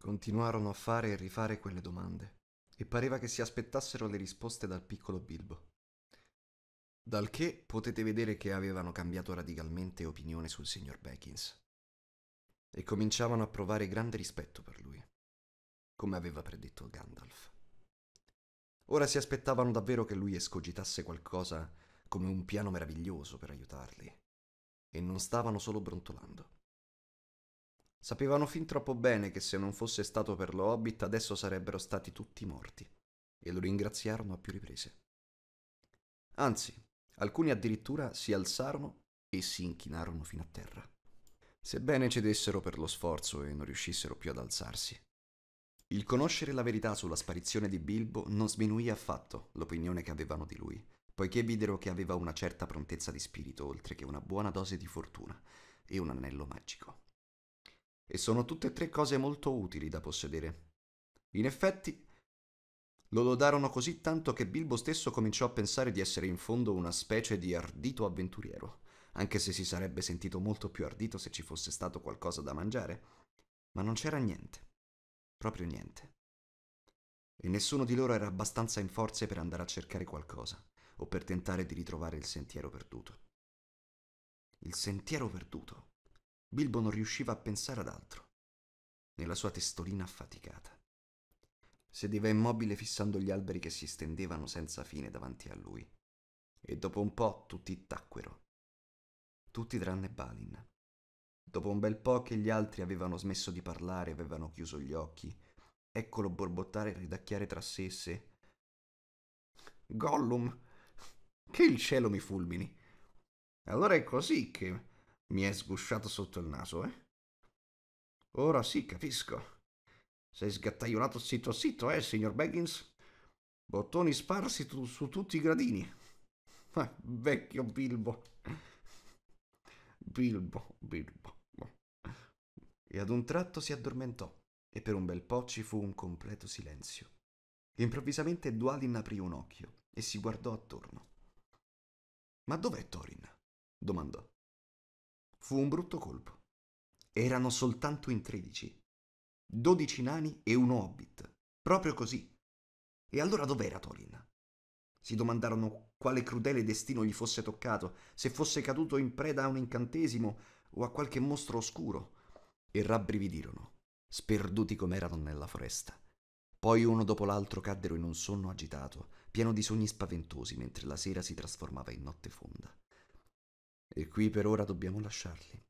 Continuarono a fare e rifare quelle domande, e pareva che si aspettassero le risposte dal piccolo Bilbo. Dal che potete vedere che avevano cambiato radicalmente opinione sul signor Beckins e cominciavano a provare grande rispetto per lui, come aveva predetto Gandalf. Ora si aspettavano davvero che lui escogitasse qualcosa come un piano meraviglioso per aiutarli, e non stavano solo brontolando. Sapevano fin troppo bene che se non fosse stato per lo Hobbit adesso sarebbero stati tutti morti, e lo ringraziarono a più riprese. Anzi, alcuni addirittura si alzarono e si inchinarono fino a terra. Sebbene cedessero per lo sforzo e non riuscissero più ad alzarsi. Il conoscere la verità sulla sparizione di Bilbo non sminuì affatto l'opinione che avevano di lui, poiché videro che aveva una certa prontezza di spirito oltre che una buona dose di fortuna e un anello magico e sono tutte e tre cose molto utili da possedere. In effetti, lo lodarono così tanto che Bilbo stesso cominciò a pensare di essere in fondo una specie di ardito avventuriero, anche se si sarebbe sentito molto più ardito se ci fosse stato qualcosa da mangiare. Ma non c'era niente, proprio niente. E nessuno di loro era abbastanza in forze per andare a cercare qualcosa, o per tentare di ritrovare il sentiero perduto. Il sentiero perduto. Bilbo non riusciva a pensare ad altro, nella sua testolina affaticata. Sedeva immobile fissando gli alberi che si stendevano senza fine davanti a lui. E dopo un po' tutti tacquero. Tutti tranne Balin. Dopo un bel po' che gli altri avevano smesso di parlare, avevano chiuso gli occhi, eccolo borbottare e ridacchiare tra sé e sé. Gollum, che il cielo mi fulmini. Allora è così che mi è sgusciato sotto il naso, eh? Ora sì, capisco. Sei sgattaiolato zitto zitto, eh, signor Baggins? Bottoni sparsi tu, su tutti i gradini. Ah, vecchio Bilbo. Bilbo, Bilbo. E ad un tratto si addormentò e per un bel po' ci fu un completo silenzio. Improvvisamente Dualin aprì un occhio e si guardò attorno. Ma dov'è Thorin? domandò. Fu un brutto colpo. Erano soltanto in tredici. Dodici nani e un hobbit. Proprio così. E allora dov'era Thorin? Si domandarono quale crudele destino gli fosse toccato, se fosse caduto in preda a un incantesimo o a qualche mostro oscuro, e rabbrividirono, sperduti com'erano nella foresta. Poi uno dopo l'altro caddero in un sonno agitato, pieno di sogni spaventosi, mentre la sera si trasformava in notte fonda. E qui per ora dobbiamo lasciarli.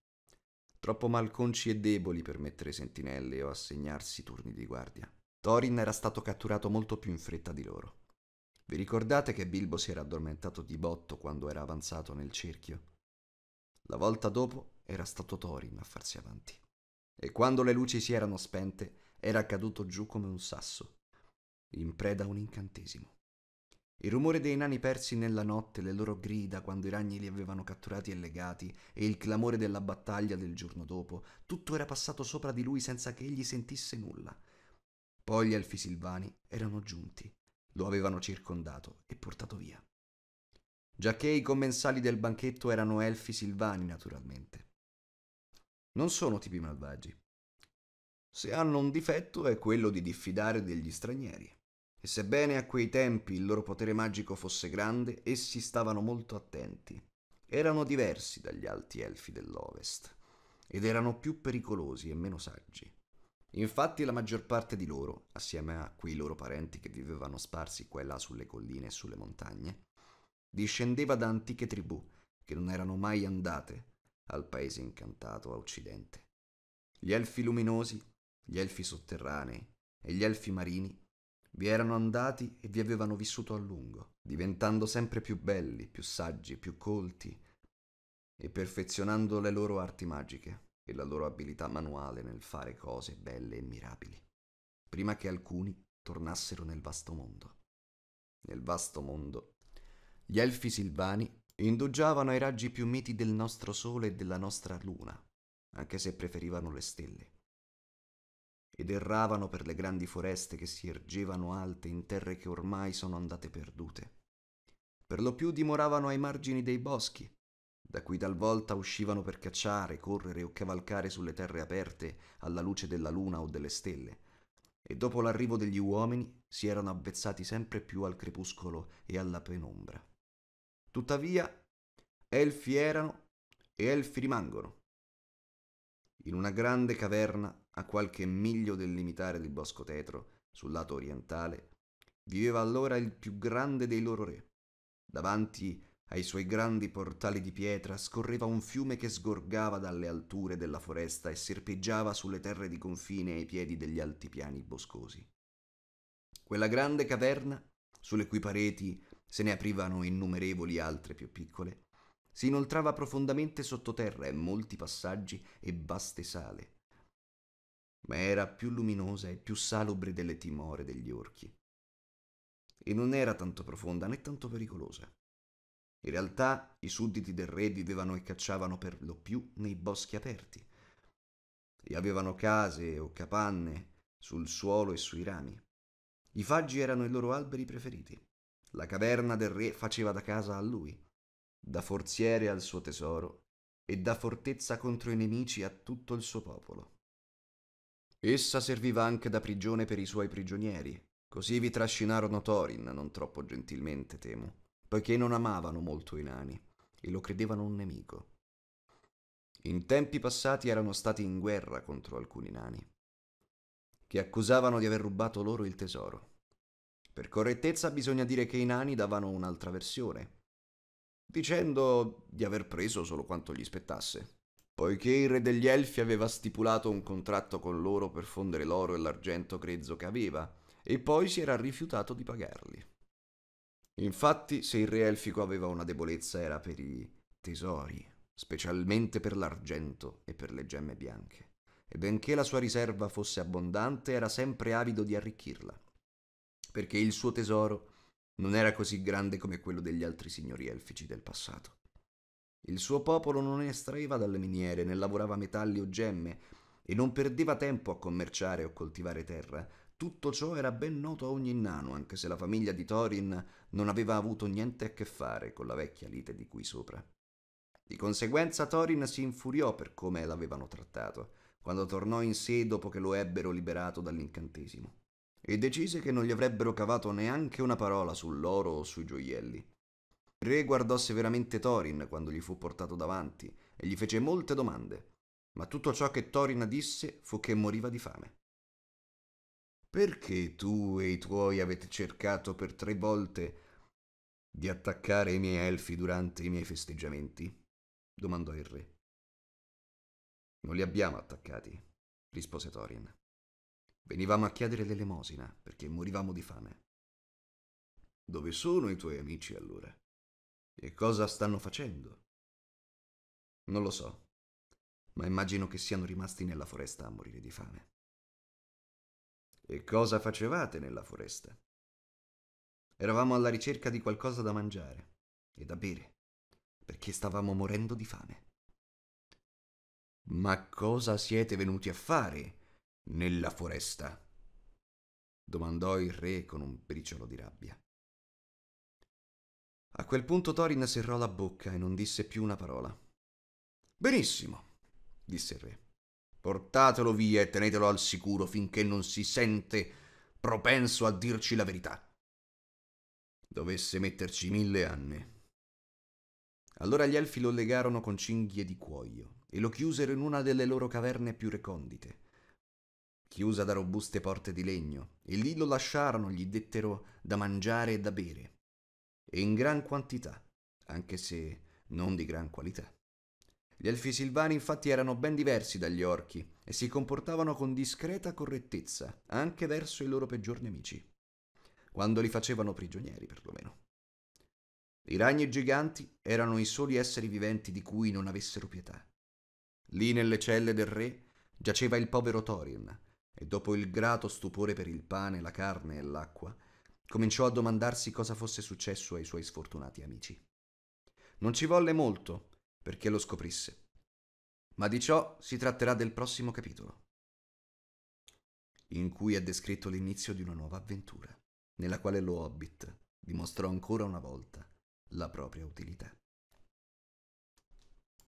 Troppo malconci e deboli per mettere sentinelle o assegnarsi turni di guardia. Thorin era stato catturato molto più in fretta di loro. Vi ricordate che Bilbo si era addormentato di botto quando era avanzato nel cerchio? La volta dopo era stato Thorin a farsi avanti. E quando le luci si erano spente, era caduto giù come un sasso, in preda a un incantesimo. Il rumore dei nani persi nella notte, le loro grida quando i ragni li avevano catturati e legati, e il clamore della battaglia del giorno dopo, tutto era passato sopra di lui senza che egli sentisse nulla. Poi gli elfi silvani erano giunti, lo avevano circondato e portato via. Giacché i commensali del banchetto erano elfi silvani, naturalmente. Non sono tipi malvagi. Se hanno un difetto è quello di diffidare degli stranieri e sebbene a quei tempi il loro potere magico fosse grande, essi stavano molto attenti. Erano diversi dagli alti elfi dell'Ovest ed erano più pericolosi e meno saggi. Infatti la maggior parte di loro, assieme a quei loro parenti che vivevano sparsi qua e là sulle colline e sulle montagne, discendeva da antiche tribù che non erano mai andate al paese incantato a occidente. Gli elfi luminosi, gli elfi sotterranei e gli elfi marini vi erano andati e vi avevano vissuto a lungo, diventando sempre più belli, più saggi, più colti e perfezionando le loro arti magiche e la loro abilità manuale nel fare cose belle e mirabili, prima che alcuni tornassero nel vasto mondo. Nel vasto mondo, gli elfi silvani indugiavano ai raggi più miti del nostro sole e della nostra luna, anche se preferivano le stelle ed erravano per le grandi foreste che si ergevano alte in terre che ormai sono andate perdute. Per lo più dimoravano ai margini dei boschi, da cui talvolta uscivano per cacciare, correre o cavalcare sulle terre aperte alla luce della luna o delle stelle, e dopo l'arrivo degli uomini si erano avvezzati sempre più al crepuscolo e alla penombra. Tuttavia, elfi erano e elfi rimangono. In una grande caverna a qualche miglio del limitare del Bosco Tetro, sul lato orientale, viveva allora il più grande dei loro re. Davanti ai suoi grandi portali di pietra scorreva un fiume che sgorgava dalle alture della foresta e serpeggiava sulle terre di confine ai piedi degli altipiani boscosi. Quella grande caverna, sulle cui pareti se ne aprivano innumerevoli altre più piccole, si inoltrava profondamente sottoterra e molti passaggi e vaste sale, ma era più luminosa e più salubre delle timore degli orchi. E non era tanto profonda né tanto pericolosa. In realtà i sudditi del re vivevano e cacciavano per lo più nei boschi aperti, e avevano case o capanne sul suolo e sui rami. I faggi erano i loro alberi preferiti. La caverna del re faceva da casa a lui, da forziere al suo tesoro e da fortezza contro i nemici a tutto il suo popolo. Essa serviva anche da prigione per i suoi prigionieri. Così vi trascinarono Thorin, non troppo gentilmente, temo, poiché non amavano molto i nani e lo credevano un nemico. In tempi passati erano stati in guerra contro alcuni nani, che accusavano di aver rubato loro il tesoro. Per correttezza bisogna dire che i nani davano un'altra versione, dicendo di aver preso solo quanto gli spettasse poiché il re degli Elfi aveva stipulato un contratto con loro per fondere l'oro e l'argento grezzo che aveva, e poi si era rifiutato di pagarli. Infatti, se il re elfico aveva una debolezza era per i tesori, specialmente per l'argento e per le gemme bianche, e benché la sua riserva fosse abbondante era sempre avido di arricchirla, perché il suo tesoro non era così grande come quello degli altri signori elfici del passato. Il suo popolo non estraeva dalle miniere né lavorava metalli o gemme e non perdeva tempo a commerciare o coltivare terra. Tutto ciò era ben noto a ogni nano, anche se la famiglia di Thorin non aveva avuto niente a che fare con la vecchia lite di qui sopra. Di conseguenza Thorin si infuriò per come l'avevano trattato, quando tornò in sé dopo che lo ebbero liberato dall'incantesimo, e decise che non gli avrebbero cavato neanche una parola sull'oro o sui gioielli. Il re guardò severamente Thorin quando gli fu portato davanti e gli fece molte domande, ma tutto ciò che Thorin disse fu che moriva di fame. Perché tu e i tuoi avete cercato per tre volte di attaccare i miei elfi durante i miei festeggiamenti? domandò il re. Non li abbiamo attaccati, rispose Thorin. Venivamo a chiedere l'elemosina perché morivamo di fame. Dove sono i tuoi amici allora? E cosa stanno facendo? Non lo so, ma immagino che siano rimasti nella foresta a morire di fame. E cosa facevate nella foresta? Eravamo alla ricerca di qualcosa da mangiare e da bere, perché stavamo morendo di fame. Ma cosa siete venuti a fare nella foresta? domandò il re con un briciolo di rabbia. A quel punto Thorin serrò la bocca e non disse più una parola. Benissimo, disse il re. Portatelo via e tenetelo al sicuro finché non si sente propenso a dirci la verità. Dovesse metterci mille anni. Allora gli elfi lo legarono con cinghie di cuoio e lo chiusero in una delle loro caverne più recondite, chiusa da robuste porte di legno, e lì lo lasciarono, gli dettero da mangiare e da bere, in gran quantità, anche se non di gran qualità. Gli elfi silvani infatti erano ben diversi dagli orchi e si comportavano con discreta correttezza, anche verso i loro peggior nemici, quando li facevano prigionieri perlomeno. I ragni giganti erano i soli esseri viventi di cui non avessero pietà. Lì nelle celle del re giaceva il povero Thorin, e dopo il grato stupore per il pane, la carne e l'acqua, Cominciò a domandarsi cosa fosse successo ai suoi sfortunati amici. Non ci volle molto perché lo scoprisse, ma di ciò si tratterà del prossimo capitolo, in cui è descritto l'inizio di una nuova avventura, nella quale lo Hobbit dimostrò ancora una volta la propria utilità.